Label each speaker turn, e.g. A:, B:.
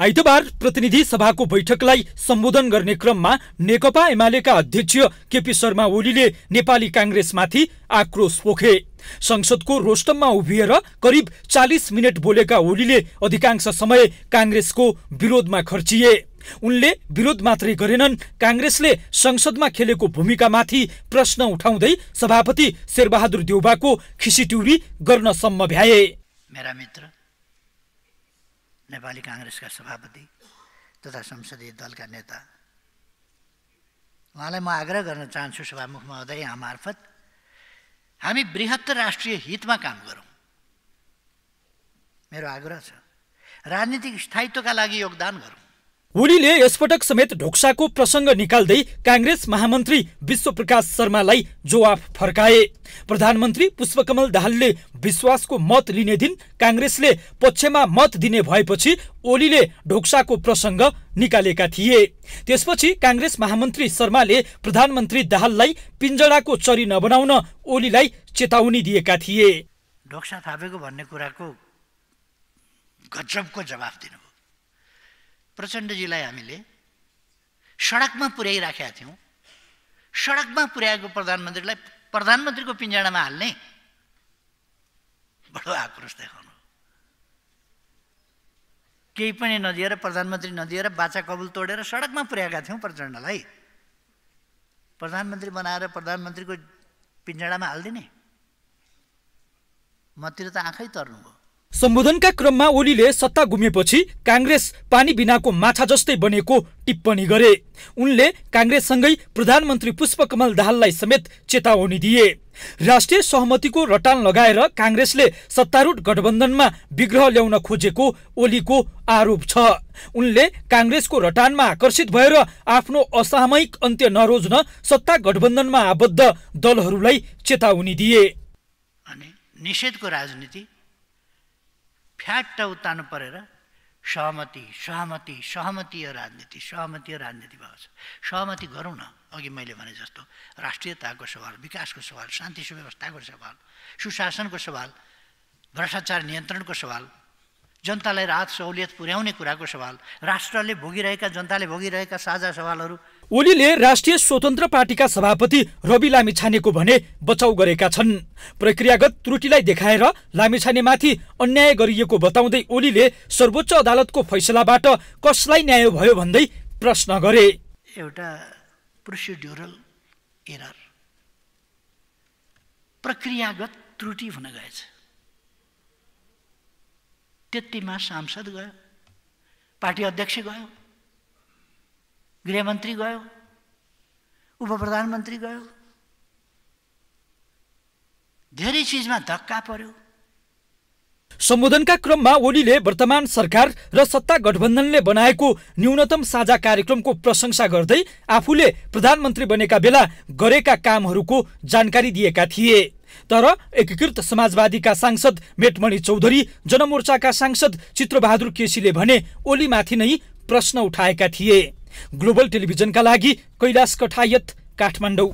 A: आइतबार प्रतिनिधि सभाको बैठकलाई सम्बोधन गर्ने क्रममा नेकपा एमालेका अध्यक्ष केपी शर्मा ओलीले नेपाली काङ्ग्रेसमाथि आक्रोश पोखे संसदको रोस्टममा उभिएर करिब चालिस मिनट बोलेका ओलीले अधिकांश समय काङ्ग्रेसको विरोधमा खर्चिए उनले विरोध मात्रै गरेनन् काङ्ग्रेसले संसदमा खेलेको भूमिकामाथि प्रश्न उठाउँदै सभापति शेरबहादुर देउबाको गर्न सम्म भ्याए
B: मेरा मित्र नेपाली काङ्ग्रेसका सभापति तथा संसदीय दलका नेता उहाँलाई म आग्रह गर्न चाहन्छु सभामुख महोदय यहाँ मार्फत हामी बृहत्तर राष्ट्रिय हितमा काम गरौँ मेरो आग्रह छ राजनीतिक स्थायित्वका लागि योगदान गरौँ
A: ओलीले यसपटक समेत ढोक्साको प्रसङ्ग निकाल्दै काङ्ग्रेस महामन्त्री विश्वप्रकाश शर्मालाई जवाफ फर्काए प्रधानमन्त्री पुष्पकमल दाहालले विश्वासको मत लिने दिन काङ्ग्रेसले पक्षमा मत दिने भएपछि ओलीले ढोक्साको प्रसङ्ग निकालेका थिए त्यसपछि काङ्ग्रेस महामन्त्री शर्माले प्रधानमन्त्री दाहाललाई पिञ्जडाको चरी नबनाउन ओलीलाई चेतावनी दिएका थिए
B: ढोक्सा थापेको भन्ने कुराको गजबको जवाफ दिनु प्रचण्डजीलाई हामीले सडकमा पुर्याइराखेका थियौँ सडकमा पुर्याएको प्रधानमन्त्रीलाई प्रधानमन्त्रीको पिन्जाडामा हाल्ने बडो आक्रोश देखाउनु केही पनि नदिएर प्रधानमन्त्री नदिएर बाचा कबुल तोडेर सडकमा पुर्याएका थियौँ प्रचण्डलाई प्रधानमन्त्री बनाएर प्रधानमन्त्रीको पिन्जाडामा हालिदिने मतिर त आँखै तर्नुभयो
A: सम्बोधनका क्रममा ओलीले सत्ता गुमेपछि काङ्ग्रेस पानी बिनाको माछा जस्तै बनेको टिप्पणी गरे उनले काङ्ग्रेससँगै प्रधानमन्त्री पुष्पकमल दाहाललाई समेत चेतावनी दिए राष्ट्रिय सहमतिको रटान लगाएर काङ्ग्रेसले सत्तारूढ गठबन्धनमा विग्रह ल्याउन खोजेको ओलीको आरोप छ उनले काङ्ग्रेसको रटानमा आकर्षित भएर आफ्नो असामयिक अन्त्य नरोज्न सत्ता गठबन्धनमा आबद्ध दलहरूलाई चेतावनी दिए
B: निषेधको राजनीति फ्याट उत्तानो परेर सहमति सहमति सहमति यो राजनीति सहमति यो राजनीति भएको छ सहमति गरौँ न अघि मैले भने जस्तो राष्ट्रियताको सवाल विकासको सवाल शान्ति सुव्यवस्थाको सवाल सुशासनको सवाल भ्रष्टाचार नियन्त्रणको सवाल जनतालाई राहत सहुलियत पुर्याउने कुराको सवाल राष्ट्रले भोगिरहेका जनताले भोगिरहेका साझा सवालहरू
A: ओलीले राष्ट्रिय स्वतन्त्र पार्टीका सभापति रवि लामिछानेको भने बचाउ गरेका छन् प्रक्रियागत त्रुटिलाई देखाएर लामिछानेमाथि अन्याय गरिएको बताउँदै ओलीले सर्वोच्च अदालतको फैसलाबाट कसलाई न्याय भयो भन्दै प्रश्न गरे
B: एउटा प्रोसिड्युरल एरर प्रक्रियागत त्रुटि हुन गएछ त्यतिमा सांसद गयो पार्टी अध्यक्ष गयो गृहमन्त्री गयो उप प्रधानमन्त्री गयो धेरै चिजमा धक्का पर्यो
A: सम्बोधनका क्रममा ओलीले वर्तमान सरकार र सत्ता गठबन्धनले बनाएको न्यूनतम साझा कार्यक्रमको प्रशंसा गर्दै आफूले प्रधानमन्त्री बनेका बेला गरेका कामहरूको जानकारी दिएका थिए तर एकीकृत समाजवादीका सांसद मेटमणि चौधरी जनमोर्चाका सांसद चित्रबहादुर केसीले भने ओलीमाथि नै प्रश्न उठाएका थिए ग्लोबल टेलिभिजनका लागि कैलाश कठायत काठमाडौँ